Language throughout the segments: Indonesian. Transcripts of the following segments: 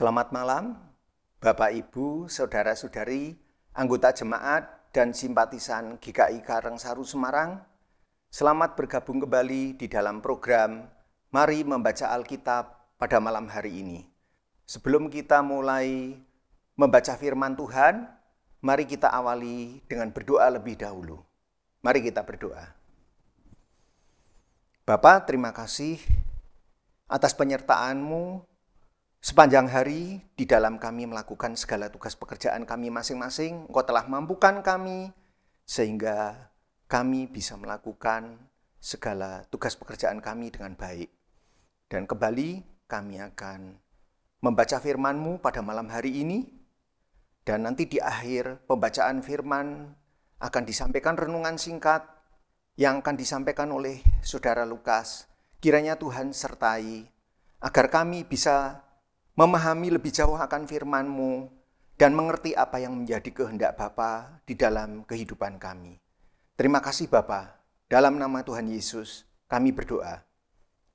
Selamat malam, Bapak Ibu, Saudara-saudari, anggota jemaat dan simpatisan GKI Karangsaru Semarang. Selamat bergabung kembali di dalam program Mari Membaca Alkitab pada malam hari ini. Sebelum kita mulai membaca firman Tuhan, mari kita awali dengan berdoa lebih dahulu. Mari kita berdoa. Bapak, terima kasih atas penyertaanmu. Sepanjang hari, di dalam kami melakukan segala tugas pekerjaan kami masing-masing, Engkau telah mampukan kami sehingga kami bisa melakukan segala tugas pekerjaan kami dengan baik. Dan kembali kami akan membaca firman-Mu pada malam hari ini, dan nanti di akhir pembacaan firman akan disampaikan renungan singkat yang akan disampaikan oleh Saudara Lukas. Kiranya Tuhan sertai agar kami bisa memahami lebih jauh akan firman-Mu, dan mengerti apa yang menjadi kehendak Bapa di dalam kehidupan kami. Terima kasih Bapa. Dalam nama Tuhan Yesus kami berdoa.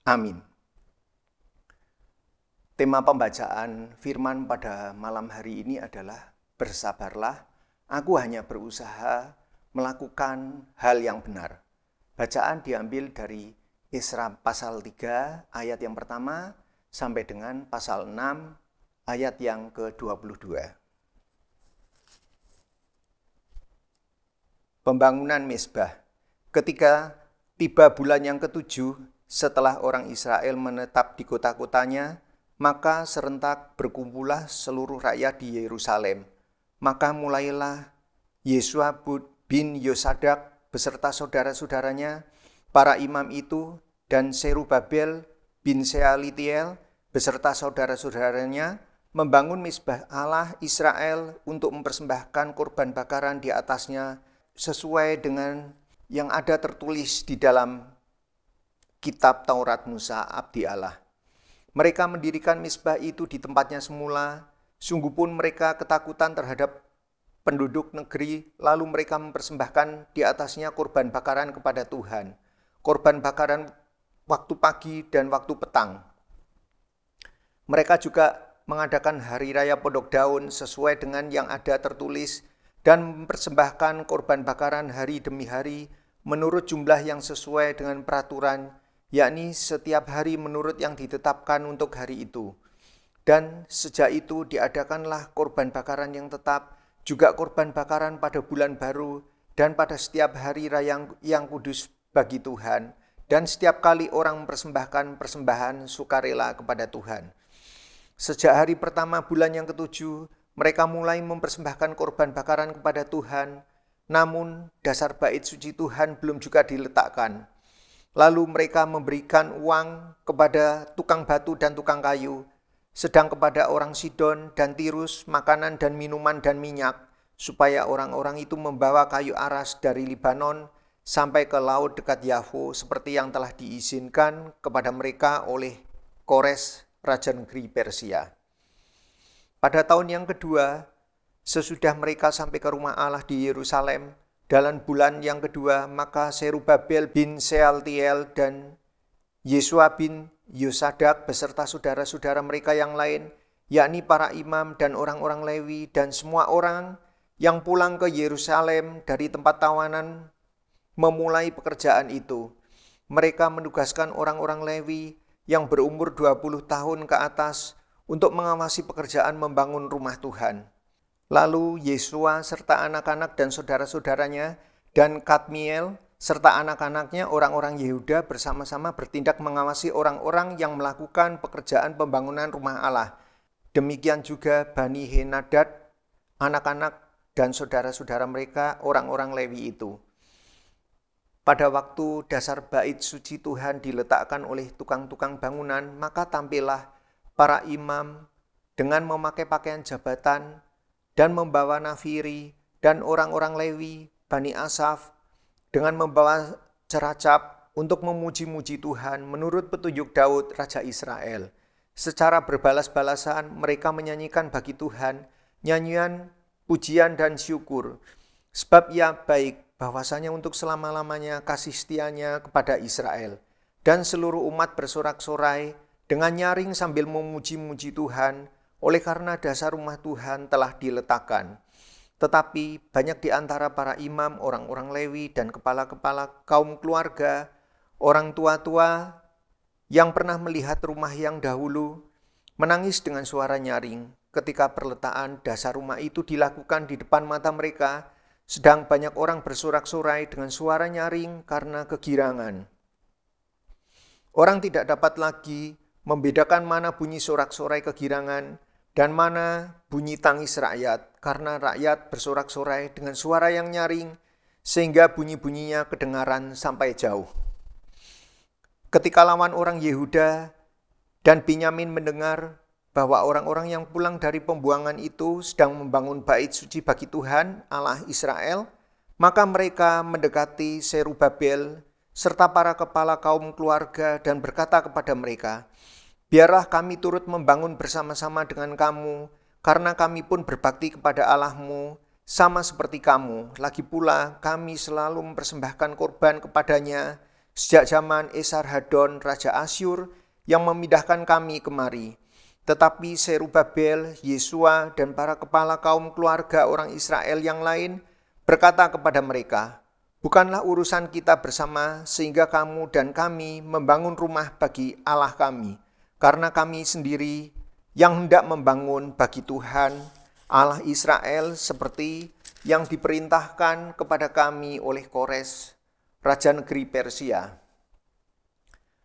Amin. Tema pembacaan firman pada malam hari ini adalah bersabarlah, aku hanya berusaha melakukan hal yang benar. Bacaan diambil dari Isra pasal 3 ayat yang pertama sampai dengan pasal 6 ayat yang ke-22. Pembangunan mesbah Ketika tiba bulan yang ketujuh setelah orang Israel menetap di kota-kotanya, maka serentak berkumpullah seluruh rakyat di Yerusalem. Maka mulailah Yesua bin Yosadak beserta saudara-saudaranya, para imam itu, dan Serubabel bin Sealitiel, beserta saudara-saudaranya membangun misbah Allah Israel untuk mempersembahkan korban bakaran di atasnya sesuai dengan yang ada tertulis di dalam kitab Taurat Musa abdi Allah. Mereka mendirikan misbah itu di tempatnya semula, sungguh pun mereka ketakutan terhadap penduduk negeri, lalu mereka mempersembahkan di atasnya korban bakaran kepada Tuhan. Korban bakaran waktu pagi dan waktu petang. Mereka juga mengadakan hari raya Pondok Daun sesuai dengan yang ada tertulis dan mempersembahkan korban bakaran hari demi hari menurut jumlah yang sesuai dengan peraturan, yakni setiap hari menurut yang ditetapkan untuk hari itu. Dan sejak itu diadakanlah korban bakaran yang tetap, juga korban bakaran pada bulan baru dan pada setiap hari raya yang kudus bagi Tuhan, dan setiap kali orang mempersembahkan persembahan sukarela kepada Tuhan.' Sejak hari pertama bulan yang ketujuh, mereka mulai mempersembahkan korban bakaran kepada Tuhan, namun dasar bait suci Tuhan belum juga diletakkan. Lalu mereka memberikan uang kepada tukang batu dan tukang kayu, sedang kepada orang Sidon dan Tirus makanan dan minuman dan minyak, supaya orang-orang itu membawa kayu aras dari Libanon sampai ke laut dekat Yahoo seperti yang telah diizinkan kepada mereka oleh Kores Raja Negeri Persia. Pada tahun yang kedua, sesudah mereka sampai ke rumah Allah di Yerusalem, dalam bulan yang kedua, maka Serubabel bin Sealtiel dan Yesua bin Yosadak beserta saudara-saudara mereka yang lain, yakni para imam dan orang-orang Lewi dan semua orang yang pulang ke Yerusalem dari tempat tawanan memulai pekerjaan itu. Mereka menugaskan orang-orang Lewi yang berumur 20 tahun ke atas untuk mengawasi pekerjaan membangun rumah Tuhan. Lalu Yesua serta anak-anak dan saudara-saudaranya dan Kadmiel serta anak-anaknya orang-orang Yehuda bersama-sama bertindak mengawasi orang-orang yang melakukan pekerjaan pembangunan rumah Allah. Demikian juga Bani Henadad, anak-anak dan saudara-saudara mereka orang-orang Lewi itu. Pada waktu dasar bait suci Tuhan diletakkan oleh tukang-tukang bangunan, maka tampillah para imam dengan memakai pakaian jabatan dan membawa nafiri dan orang-orang Lewi, Bani Asaf, dengan membawa ceracap untuk memuji-muji Tuhan menurut petunjuk Daud, Raja Israel. Secara berbalas-balasan, mereka menyanyikan bagi Tuhan nyanyian, pujian, dan syukur. Sebab ia baik, bahwasanya untuk selama-lamanya kasih setianya kepada Israel dan seluruh umat bersorak-sorai dengan nyaring sambil memuji-muji Tuhan oleh karena dasar rumah Tuhan telah diletakkan. Tetapi banyak di antara para imam, orang-orang Lewi, dan kepala-kepala kaum keluarga, orang tua-tua yang pernah melihat rumah yang dahulu, menangis dengan suara nyaring ketika perletaan dasar rumah itu dilakukan di depan mata mereka sedang banyak orang bersorak-sorai dengan suara nyaring karena kegirangan. Orang tidak dapat lagi membedakan mana bunyi sorak-sorai kegirangan dan mana bunyi tangis rakyat karena rakyat bersorak-sorai dengan suara yang nyaring sehingga bunyi-bunyinya kedengaran sampai jauh. Ketika lawan orang Yehuda dan Binyamin mendengar bahwa orang-orang yang pulang dari pembuangan itu sedang membangun bait suci bagi Tuhan Allah Israel, maka mereka mendekati Serubabel serta para kepala kaum keluarga dan berkata kepada mereka, Biarlah kami turut membangun bersama-sama dengan kamu, karena kami pun berbakti kepada Allahmu, sama seperti kamu. Lagi pula kami selalu mempersembahkan korban kepadanya sejak zaman Esar Hadon, Raja Asyur, yang memindahkan kami kemari.' Tetapi Serubabel, Yesua, dan para kepala kaum keluarga orang Israel yang lain berkata kepada mereka, Bukanlah urusan kita bersama sehingga kamu dan kami membangun rumah bagi Allah kami, karena kami sendiri yang hendak membangun bagi Tuhan Allah Israel seperti yang diperintahkan kepada kami oleh Kores, Raja Negeri Persia.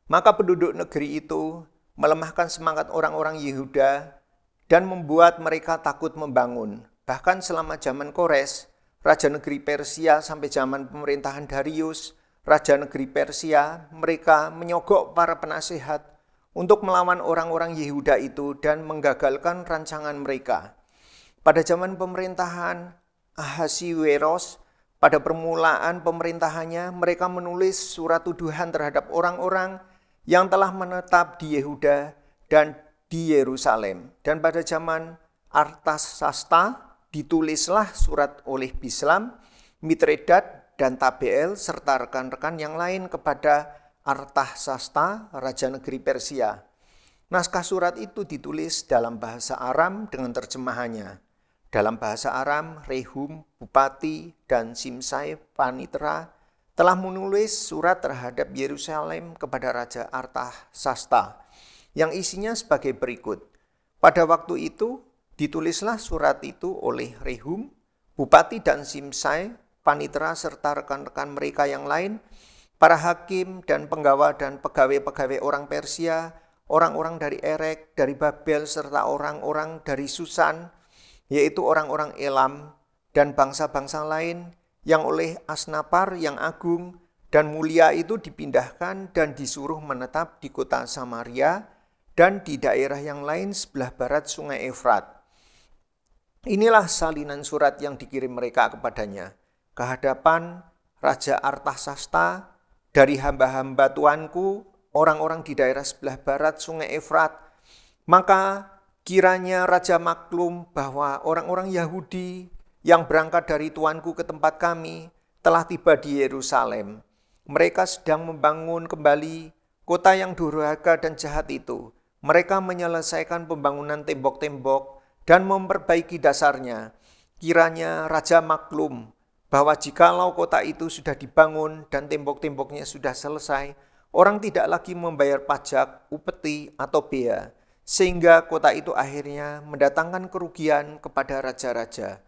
Maka penduduk negeri itu melemahkan semangat orang-orang Yehuda, dan membuat mereka takut membangun. Bahkan selama zaman Kores, Raja Negeri Persia sampai zaman pemerintahan Darius, Raja Negeri Persia, mereka menyogok para penasehat untuk melawan orang-orang Yehuda itu dan menggagalkan rancangan mereka. Pada zaman pemerintahan Ahasiweros, pada permulaan pemerintahannya mereka menulis surat tuduhan terhadap orang-orang yang telah menetap di Yehuda dan di Yerusalem. Dan pada zaman Sasta ditulislah surat oleh Bislam, Mitredat, dan Tabel serta rekan-rekan yang lain kepada Sasta, Raja Negeri Persia. Naskah surat itu ditulis dalam bahasa Aram dengan terjemahannya. Dalam bahasa Aram, Rehum, Bupati, dan Simsai, Panitra, telah menulis surat terhadap Yerusalem kepada Raja Sasta yang isinya sebagai berikut. Pada waktu itu ditulislah surat itu oleh Rehum, Bupati dan Simsai, panitera serta rekan-rekan mereka yang lain, para hakim dan penggawa dan pegawai-pegawai orang Persia, orang-orang dari Erek, dari Babel, serta orang-orang dari Susan, yaitu orang-orang Elam dan bangsa-bangsa lain yang oleh Asnapar yang agung dan mulia itu dipindahkan dan disuruh menetap di kota Samaria dan di daerah yang lain sebelah barat sungai Efrat. Inilah salinan surat yang dikirim mereka kepadanya. Kehadapan Raja Artasasta dari hamba-hamba tuanku, orang-orang di daerah sebelah barat sungai Efrat, maka kiranya Raja maklum bahwa orang-orang Yahudi yang berangkat dari tuanku ke tempat kami telah tiba di Yerusalem. Mereka sedang membangun kembali kota yang durhaka dan jahat itu. Mereka menyelesaikan pembangunan tembok-tembok dan memperbaiki dasarnya. Kiranya raja maklum bahwa jikalau kota itu sudah dibangun dan tembok-temboknya sudah selesai, orang tidak lagi membayar pajak, upeti, atau bea, sehingga kota itu akhirnya mendatangkan kerugian kepada raja-raja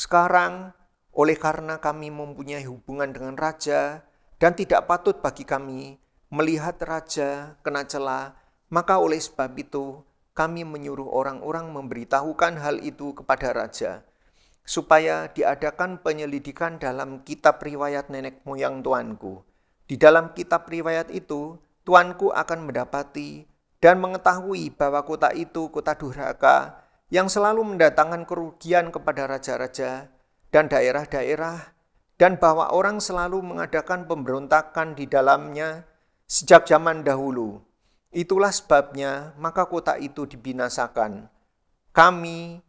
sekarang, oleh karena kami mempunyai hubungan dengan Raja dan tidak patut bagi kami melihat Raja kena celah, maka oleh sebab itu kami menyuruh orang-orang memberitahukan hal itu kepada Raja, supaya diadakan penyelidikan dalam kitab riwayat nenek moyang tuanku. Di dalam kitab riwayat itu, tuanku akan mendapati dan mengetahui bahwa kota itu kota durhaka yang selalu mendatangkan kerugian kepada raja-raja dan daerah-daerah, dan bahwa orang selalu mengadakan pemberontakan di dalamnya sejak zaman dahulu. Itulah sebabnya, maka kota itu dibinasakan. Kami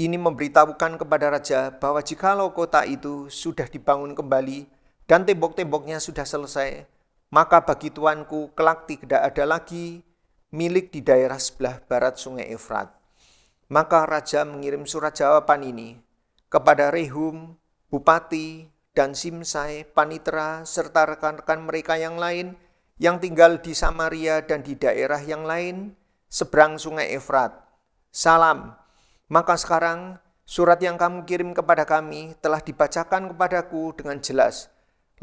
ini memberitahukan kepada raja bahwa jikalau kota itu sudah dibangun kembali dan tembok-temboknya sudah selesai, maka bagi tuanku kelak tidak ada lagi milik di daerah sebelah barat sungai Efrat maka raja mengirim surat jawaban ini kepada Rehum, bupati, dan Simsai, Panitra, serta rekan-rekan mereka yang lain yang tinggal di Samaria dan di daerah yang lain seberang sungai Efrat. Salam. Maka sekarang surat yang kamu kirim kepada kami telah dibacakan kepadaku dengan jelas.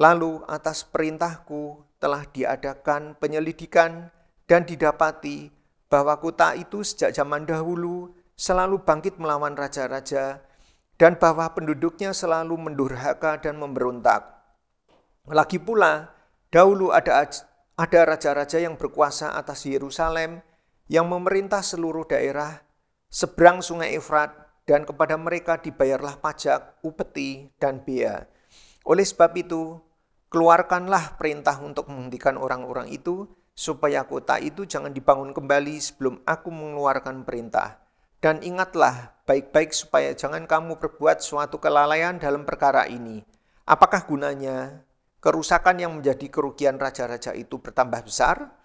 Lalu atas perintahku telah diadakan penyelidikan dan didapati bahwa kota itu sejak zaman dahulu selalu bangkit melawan raja-raja, dan bahwa penduduknya selalu mendurhaka dan memberontak. Lagi pula, dahulu ada ada raja-raja yang berkuasa atas Yerusalem yang memerintah seluruh daerah seberang Sungai Efrat dan kepada mereka dibayarlah pajak, upeti, dan biaya. Oleh sebab itu, keluarkanlah perintah untuk menghentikan orang-orang itu supaya kota itu jangan dibangun kembali sebelum aku mengeluarkan perintah dan ingatlah baik-baik supaya jangan kamu berbuat suatu kelalaian dalam perkara ini. Apakah gunanya kerusakan yang menjadi kerugian raja-raja itu bertambah besar?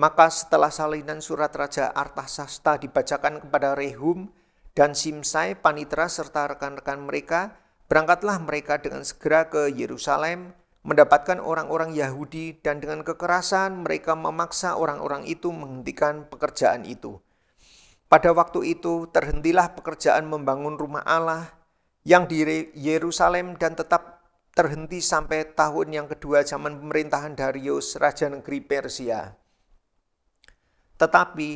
Maka setelah salinan surat Raja Artasasta dibacakan kepada Rehum dan Simsai, panitra serta rekan-rekan mereka, berangkatlah mereka dengan segera ke Yerusalem, mendapatkan orang-orang Yahudi dan dengan kekerasan mereka memaksa orang-orang itu menghentikan pekerjaan itu. Pada waktu itu terhentilah pekerjaan membangun rumah Allah yang di Yerusalem dan tetap terhenti sampai tahun yang kedua zaman pemerintahan Darius, Raja Negeri Persia. Tetapi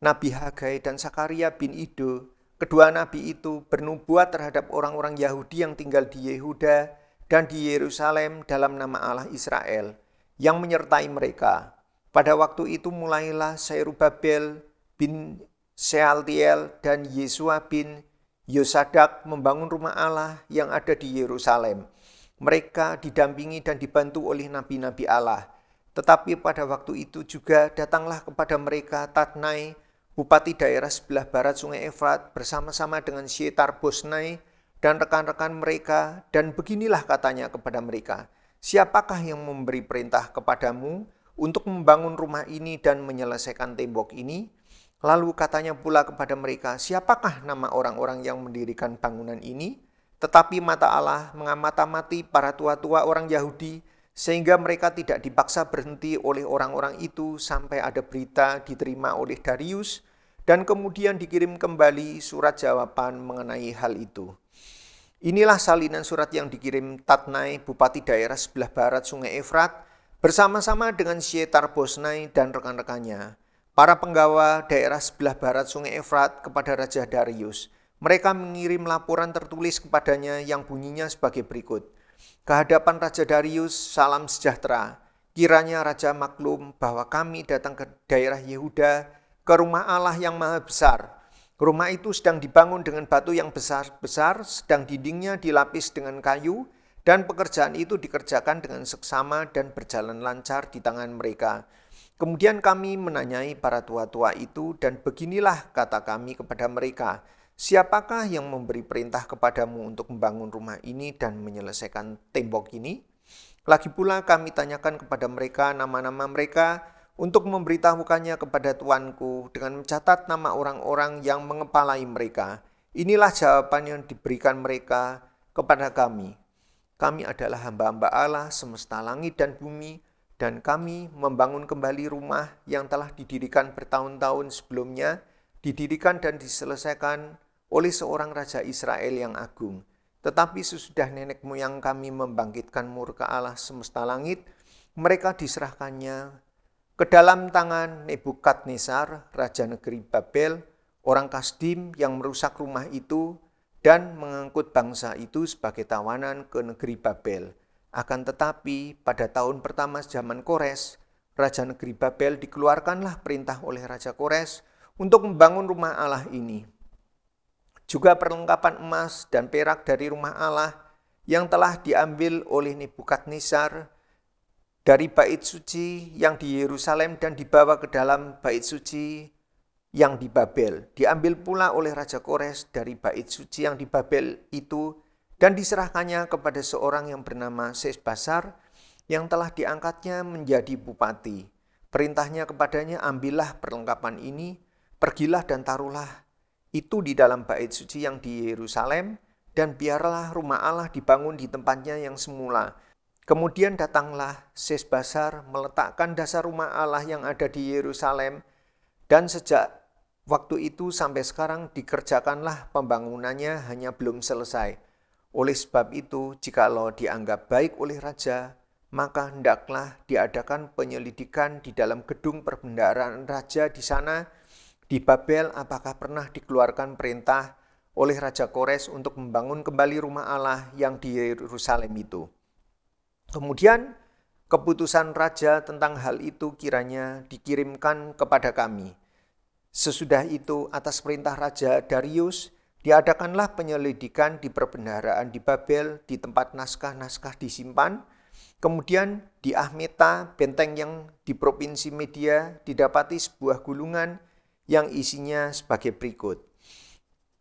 Nabi Hagai dan Sakaria bin Ido, kedua nabi itu bernubuat terhadap orang-orang Yahudi yang tinggal di Yehuda dan di Yerusalem dalam nama Allah Israel yang menyertai mereka. Pada waktu itu mulailah Sayrubabel bin Sealtiel dan Yesua bin Yosadak membangun rumah Allah yang ada di Yerusalem. Mereka didampingi dan dibantu oleh nabi-nabi Allah. Tetapi pada waktu itu juga datanglah kepada mereka Tatnai, bupati daerah sebelah barat sungai Efrat bersama-sama dengan Syetar Bosnai dan rekan-rekan mereka dan beginilah katanya kepada mereka, siapakah yang memberi perintah kepadamu untuk membangun rumah ini dan menyelesaikan tembok ini?' Lalu katanya pula kepada mereka, siapakah nama orang-orang yang mendirikan bangunan ini? Tetapi mata Allah mengamata-mati para tua-tua orang Yahudi, sehingga mereka tidak dipaksa berhenti oleh orang-orang itu sampai ada berita diterima oleh Darius, dan kemudian dikirim kembali surat jawaban mengenai hal itu. Inilah salinan surat yang dikirim Tatnai, Bupati Daerah sebelah barat Sungai Efrat, bersama-sama dengan Syetar Bosnai dan rekan-rekannya para penggawa daerah sebelah barat Sungai Efrat kepada Raja Darius. Mereka mengirim laporan tertulis kepadanya yang bunyinya sebagai berikut. Kehadapan Raja Darius, salam sejahtera. Kiranya Raja maklum bahwa kami datang ke daerah Yehuda, ke rumah Allah yang maha besar. Rumah itu sedang dibangun dengan batu yang besar-besar, sedang dindingnya dilapis dengan kayu, dan pekerjaan itu dikerjakan dengan seksama dan berjalan lancar di tangan mereka. Kemudian kami menanyai para tua-tua itu dan beginilah kata kami kepada mereka, siapakah yang memberi perintah kepadamu untuk membangun rumah ini dan menyelesaikan tembok ini? Lagi pula kami tanyakan kepada mereka nama-nama mereka untuk memberitahukannya kepada tuanku dengan mencatat nama orang-orang yang mengepalai mereka. Inilah jawaban yang diberikan mereka kepada kami. Kami adalah hamba-hamba Allah semesta langit dan bumi dan kami membangun kembali rumah yang telah didirikan bertahun-tahun sebelumnya, didirikan dan diselesaikan oleh seorang raja Israel yang agung. Tetapi sesudah nenek moyang kami membangkitkan murka Allah semesta langit, mereka diserahkannya ke dalam tangan Nebukadnezar, raja negeri Babel, orang Kasdim yang merusak rumah itu dan mengangkut bangsa itu sebagai tawanan ke negeri Babel akan tetapi, pada tahun pertama zaman Kores, Raja Negeri Babel dikeluarkanlah perintah oleh Raja Kores untuk membangun rumah Allah ini. Juga perlengkapan emas dan perak dari rumah Allah yang telah diambil oleh Nebukadnezar dari bait suci yang di Yerusalem dan dibawa ke dalam bait suci yang di Babel. Diambil pula oleh Raja Kores dari bait suci yang di Babel itu dan diserahkannya kepada seorang yang bernama Ses Basar yang telah diangkatnya menjadi bupati. Perintahnya kepadanya, ambillah perlengkapan ini, pergilah dan taruhlah itu di dalam bait suci yang di Yerusalem, dan biarlah rumah Allah dibangun di tempatnya yang semula. Kemudian datanglah Ses Basar meletakkan dasar rumah Allah yang ada di Yerusalem, dan sejak waktu itu sampai sekarang dikerjakanlah pembangunannya hanya belum selesai.' Oleh sebab itu, jika lo dianggap baik oleh raja, maka hendaklah diadakan penyelidikan di dalam gedung perbendaharaan raja di sana, di Babel apakah pernah dikeluarkan perintah oleh Raja Kores untuk membangun kembali rumah Allah yang di Yerusalem itu. Kemudian keputusan raja tentang hal itu kiranya dikirimkan kepada kami. Sesudah itu atas perintah Raja Darius, Diadakanlah penyelidikan di perbendaharaan di Babel, di tempat naskah-naskah disimpan, kemudian di Ahmeta, benteng yang di provinsi Media, didapati sebuah gulungan yang isinya sebagai berikut.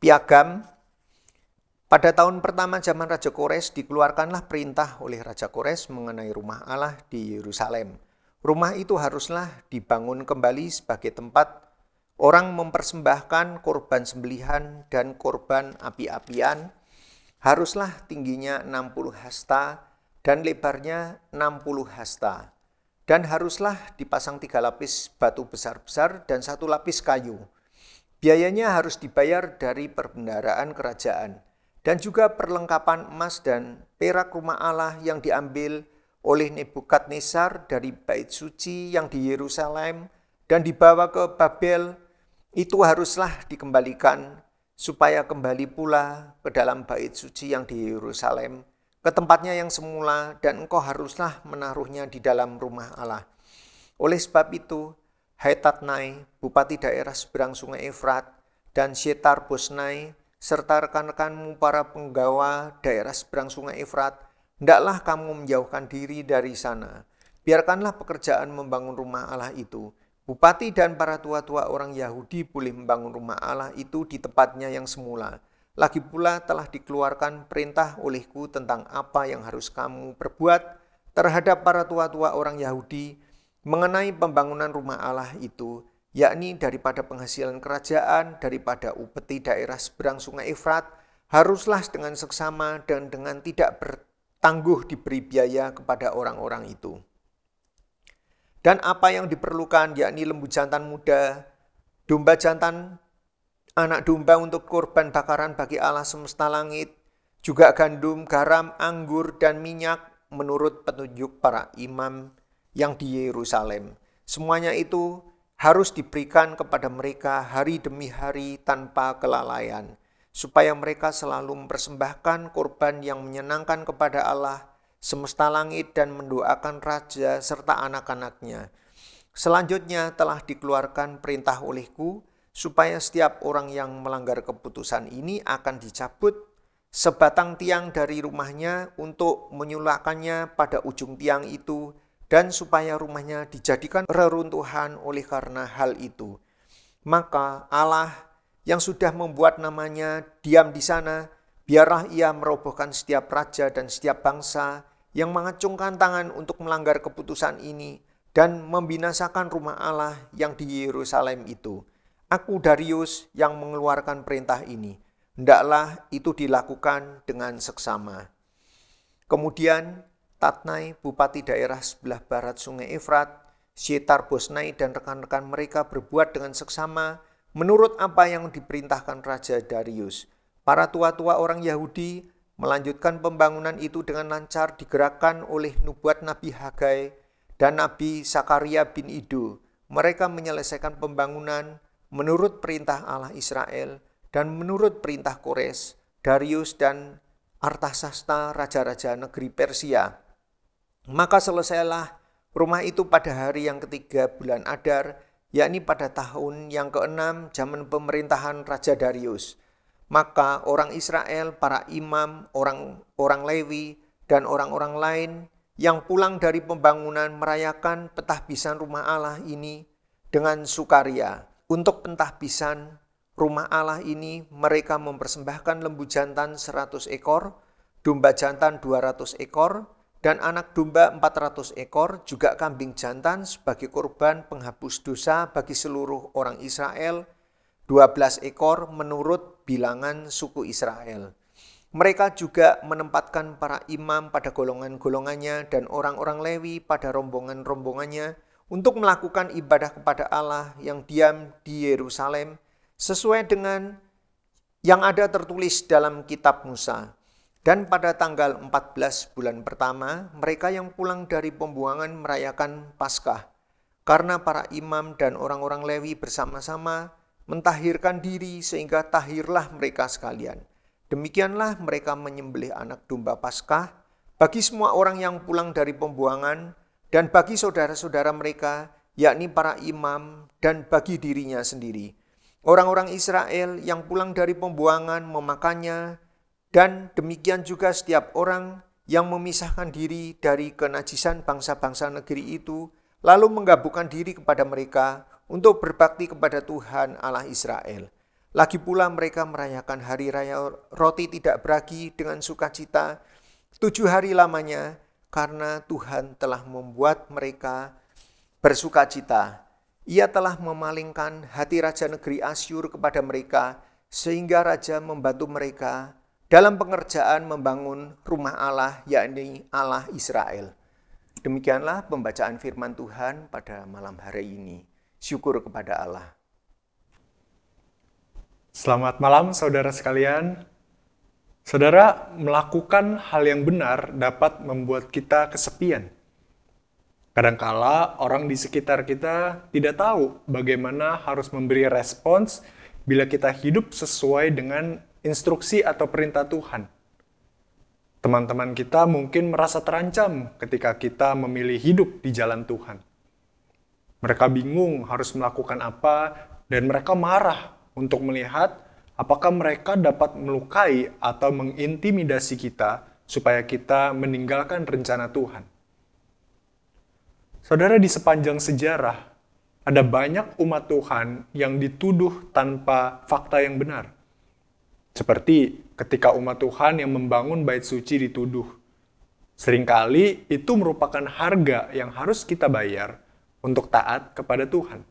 Piagam pada tahun pertama zaman Raja Kores dikeluarkanlah perintah oleh Raja Kores mengenai rumah Allah di Yerusalem. Rumah itu haruslah dibangun kembali sebagai tempat Orang mempersembahkan korban sembelihan dan korban api-apian haruslah tingginya 60 hasta dan lebarnya 60 hasta. Dan haruslah dipasang tiga lapis batu besar-besar dan satu lapis kayu. Biayanya harus dibayar dari perbendaraan kerajaan dan juga perlengkapan emas dan perak rumah Allah yang diambil oleh Nebukadnezar dari bait suci yang di Yerusalem dan dibawa ke Babel itu haruslah dikembalikan supaya kembali pula ke dalam bait suci yang di Yerusalem, ke tempatnya yang semula, dan engkau haruslah menaruhnya di dalam rumah Allah. Oleh sebab itu, Haitatnai, bupati daerah seberang sungai Efrat, dan Syetar Bosnai, serta rekan-rekanmu para penggawa daerah seberang sungai Efrat, hendaklah kamu menjauhkan diri dari sana. Biarkanlah pekerjaan membangun rumah Allah itu, Bupati dan para tua-tua orang Yahudi boleh membangun rumah Allah itu di tempatnya yang semula. Lagi pula telah dikeluarkan perintah olehku tentang apa yang harus kamu perbuat terhadap para tua-tua orang Yahudi mengenai pembangunan rumah Allah itu, yakni daripada penghasilan kerajaan, daripada upeti daerah seberang sungai Efrat, haruslah dengan seksama dan dengan tidak bertangguh diberi biaya kepada orang-orang itu dan apa yang diperlukan yakni lembu jantan muda, domba jantan, anak domba untuk korban bakaran bagi Allah semesta langit, juga gandum, garam, anggur, dan minyak menurut petunjuk para imam yang di Yerusalem. Semuanya itu harus diberikan kepada mereka hari demi hari tanpa kelalaian, supaya mereka selalu mempersembahkan korban yang menyenangkan kepada Allah – semesta langit dan mendoakan raja serta anak-anaknya. Selanjutnya telah dikeluarkan perintah olehku supaya setiap orang yang melanggar keputusan ini akan dicabut sebatang tiang dari rumahnya untuk menyulakannya pada ujung tiang itu dan supaya rumahnya dijadikan reruntuhan oleh karena hal itu. Maka Allah yang sudah membuat namanya diam di sana, biarlah ia merobohkan setiap raja dan setiap bangsa yang mengacungkan tangan untuk melanggar keputusan ini dan membinasakan rumah Allah yang di Yerusalem itu. Aku Darius yang mengeluarkan perintah ini. Hendaklah itu dilakukan dengan seksama. Kemudian Tatnai, bupati daerah sebelah barat sungai Efrat, Syetar Bosnai dan rekan-rekan mereka berbuat dengan seksama menurut apa yang diperintahkan Raja Darius. Para tua-tua orang Yahudi melanjutkan pembangunan itu dengan lancar digerakkan oleh nubuat Nabi Hagai dan Nabi Sakaria bin Ido. Mereka menyelesaikan pembangunan menurut perintah Allah Israel dan menurut perintah Kores, Darius dan Artasasta raja-raja negeri Persia. Maka selesailah rumah itu pada hari yang ketiga bulan Adar, yakni pada tahun yang keenam zaman pemerintahan Raja Darius. Maka orang Israel, para imam, orang-orang Lewi, dan orang-orang lain yang pulang dari pembangunan merayakan pentahbisan rumah Allah ini dengan sukaria. Untuk pentahbisan rumah Allah ini mereka mempersembahkan lembu jantan 100 ekor, domba jantan 200 ekor, dan anak domba 400 ekor, juga kambing jantan sebagai korban penghapus dosa bagi seluruh orang Israel, 12 ekor menurut bilangan suku Israel. Mereka juga menempatkan para imam pada golongan-golongannya dan orang-orang Lewi pada rombongan-rombongannya untuk melakukan ibadah kepada Allah yang diam di Yerusalem sesuai dengan yang ada tertulis dalam kitab Musa. Dan pada tanggal 14 bulan pertama, mereka yang pulang dari pembuangan merayakan Paskah. Karena para imam dan orang-orang Lewi bersama-sama mentahirkan diri sehingga tahirlah mereka sekalian. Demikianlah mereka menyembelih anak domba Paskah bagi semua orang yang pulang dari pembuangan dan bagi saudara-saudara mereka, yakni para imam dan bagi dirinya sendiri. Orang-orang Israel yang pulang dari pembuangan memakannya, dan demikian juga setiap orang yang memisahkan diri dari kenajisan bangsa-bangsa negeri itu, lalu menggabungkan diri kepada mereka untuk berbakti kepada Tuhan Allah Israel. Lagi pula mereka merayakan hari raya roti tidak beragi dengan sukacita tujuh hari lamanya karena Tuhan telah membuat mereka bersukacita. Ia telah memalingkan hati Raja Negeri Asyur kepada mereka sehingga Raja membantu mereka dalam pengerjaan membangun rumah Allah yakni Allah Israel. Demikianlah pembacaan firman Tuhan pada malam hari ini syukur kepada Allah. Selamat malam saudara sekalian. Saudara, melakukan hal yang benar dapat membuat kita kesepian. Kadangkala orang di sekitar kita tidak tahu bagaimana harus memberi respons bila kita hidup sesuai dengan instruksi atau perintah Tuhan. Teman-teman kita mungkin merasa terancam ketika kita memilih hidup di jalan Tuhan. Mereka bingung harus melakukan apa dan mereka marah untuk melihat apakah mereka dapat melukai atau mengintimidasi kita supaya kita meninggalkan rencana Tuhan. Saudara, di sepanjang sejarah, ada banyak umat Tuhan yang dituduh tanpa fakta yang benar. Seperti ketika umat Tuhan yang membangun bait suci dituduh. Seringkali itu merupakan harga yang harus kita bayar untuk taat kepada Tuhan.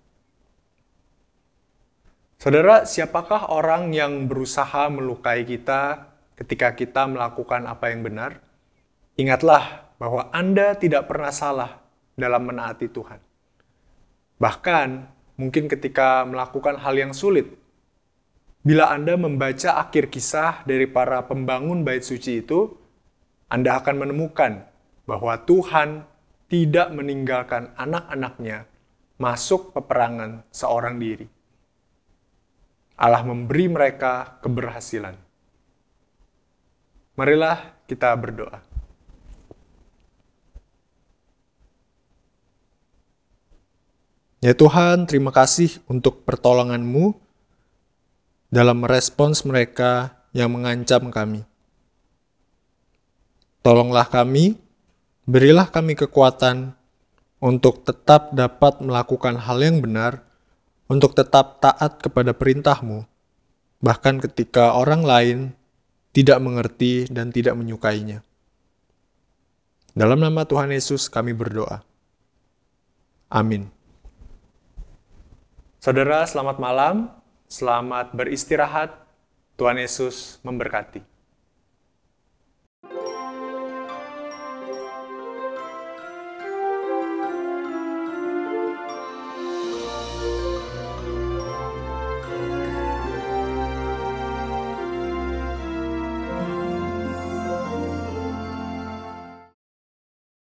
Saudara, siapakah orang yang berusaha melukai kita ketika kita melakukan apa yang benar? Ingatlah bahwa Anda tidak pernah salah dalam menaati Tuhan. Bahkan, mungkin ketika melakukan hal yang sulit, bila Anda membaca akhir kisah dari para pembangun bait suci itu, Anda akan menemukan bahwa Tuhan tidak meninggalkan anak-anaknya masuk peperangan seorang diri. Allah memberi mereka keberhasilan. Marilah kita berdoa. Ya Tuhan, terima kasih untuk pertolongan-Mu dalam merespons mereka yang mengancam kami. Tolonglah kami Berilah kami kekuatan untuk tetap dapat melakukan hal yang benar, untuk tetap taat kepada perintahMu, bahkan ketika orang lain tidak mengerti dan tidak menyukainya. Dalam nama Tuhan Yesus kami berdoa. Amin. Saudara, selamat malam, selamat beristirahat. Tuhan Yesus memberkati.